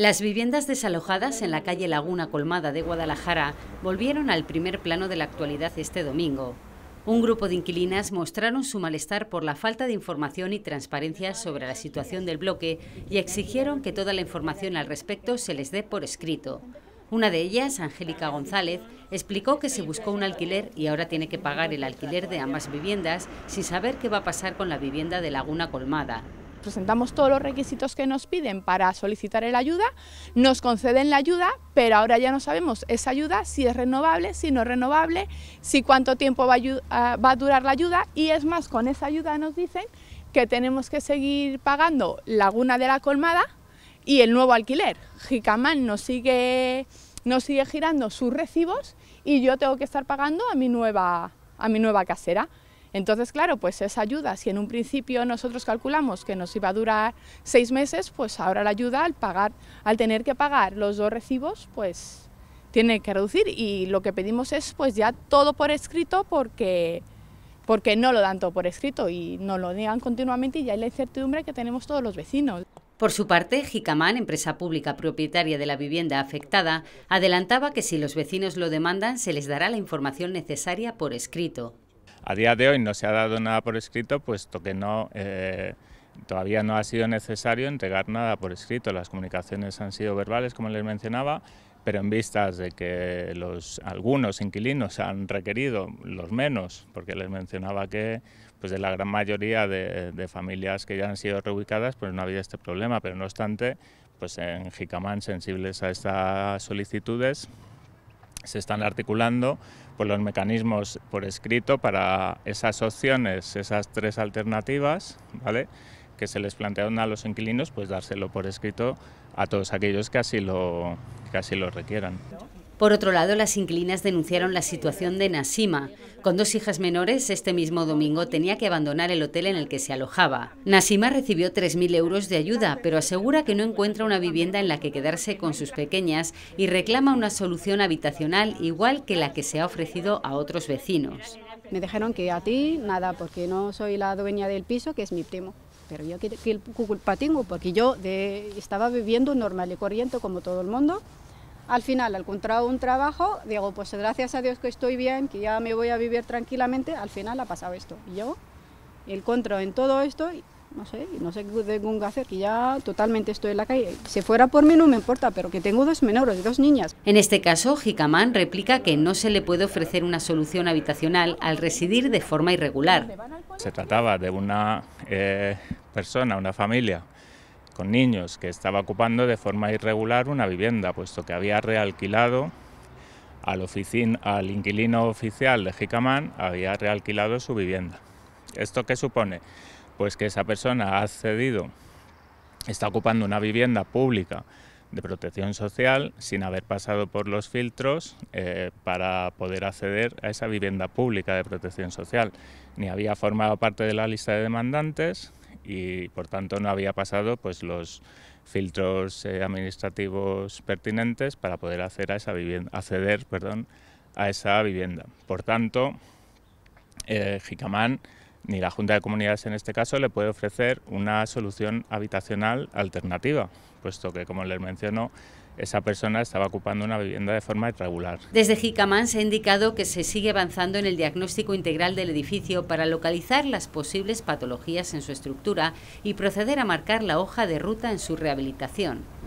Las viviendas desalojadas en la calle Laguna Colmada de Guadalajara volvieron al primer plano de la actualidad este domingo. Un grupo de inquilinas mostraron su malestar por la falta de información y transparencia sobre la situación del bloque y exigieron que toda la información al respecto se les dé por escrito. Una de ellas, Angélica González, explicó que se buscó un alquiler y ahora tiene que pagar el alquiler de ambas viviendas sin saber qué va a pasar con la vivienda de Laguna Colmada presentamos todos los requisitos que nos piden para solicitar la ayuda, nos conceden la ayuda, pero ahora ya no sabemos esa ayuda, si es renovable, si no es renovable, si cuánto tiempo va a, ah, durar la ayuda y es más, con esa ayuda nos dicen que tenemos que seguir pagando Laguna de la Colmada y el nuevo alquiler. Jicamán nos sigue, sigue girando sus recibos y yo tengo que estar pagando a mi nueva, a mi nueva casera. Entonces, claro, pues esa ayuda, si en un principio nosotros calculamos que nos iba a durar seis meses, pues ahora la ayuda al tener que pagar los dos recibos, pues tiene que reducir y lo que pedimos es pues ya todo por escrito porque no lo dan todo por escrito y no lo digan continuamente y ya hay la incertidumbre que tenemos todos los vecinos. Por su parte, Jicamán, empresa pública propietaria de la vivienda afectada, adelantaba que si los vecinos lo demandan se les dará la información necesaria por escrito. A día de hoy no se ha dado nada por escrito, puesto que no, eh, todavía no ha sido necesario entregar nada por escrito. Las comunicaciones han sido verbales, como les mencionaba, pero en vistas de que los, algunos inquilinos han requerido, los menos, porque les mencionaba que pues de la gran mayoría de, familias que ya han sido reubicadas, pues no había este problema, pero no obstante, pues en Jicamán, sensibles a estas solicitudes, se están articulando por los mecanismos por escrito para esas opciones, esas tres alternativas, ¿vale? que se les plantearon a los inquilinos, pues dárselo por escrito a todos aquellos que así lo, que así lo requieran. Por otro lado, las inquilinas denunciaron la situación de Nasima. Con dos hijas menores, este mismo domingo tenía que abandonar el hotel en el que se alojaba. Nasima recibió 3.000 euros de ayuda, pero asegura que no encuentra una vivienda en la que quedarse con sus pequeñas y reclama una solución habitacional igual que la que se ha ofrecido a otros vecinos. Me dijeron que a ti nada, porque no soy la dueña del piso, que es mi primo. Pero yo que, culpa tengo, porque yo estaba viviendo normal y corriente como todo el mundo, al final, al encontrar un trabajo, digo, pues gracias a Dios que estoy bien, que ya me voy a vivir tranquilamente, al final ha pasado esto. Y yo, el contra en todo esto, no sé, no sé qué tengo que hacer, que ya totalmente estoy en la calle. Si fuera por mí no me importa, pero que tengo dos menores, dos niñas. En este caso, Jicamán replica que no se le puede ofrecer una solución habitacional al residir de forma irregular. Se trataba de una eh, persona, una familia, con niños, que estaba ocupando de forma irregular una vivienda, puesto que había realquilado al, al inquilino oficial de Jicamán, había realquilado su vivienda. ¿Esto qué supone? Pues que esa persona ha accedido, está ocupando una vivienda pública de protección social sin haber pasado por los filtros eh, para poder acceder a esa vivienda pública de protección social. Ni había formado parte de la lista de demandantes, y por tanto no había pasado pues los filtros eh, administrativos pertinentes para poder hacer a esa acceder a esa vivienda. Por tanto, Jicamán eh, ni la Junta de Comunidades en este caso le puede ofrecer una solución habitacional alternativa, puesto que, como les menciono, esa persona estaba ocupando una vivienda de forma irregular. Desde Jicamán se ha indicado que se sigue avanzando en el diagnóstico integral del edificio para localizar las posibles patologías en su estructura y proceder a marcar la hoja de ruta en su rehabilitación.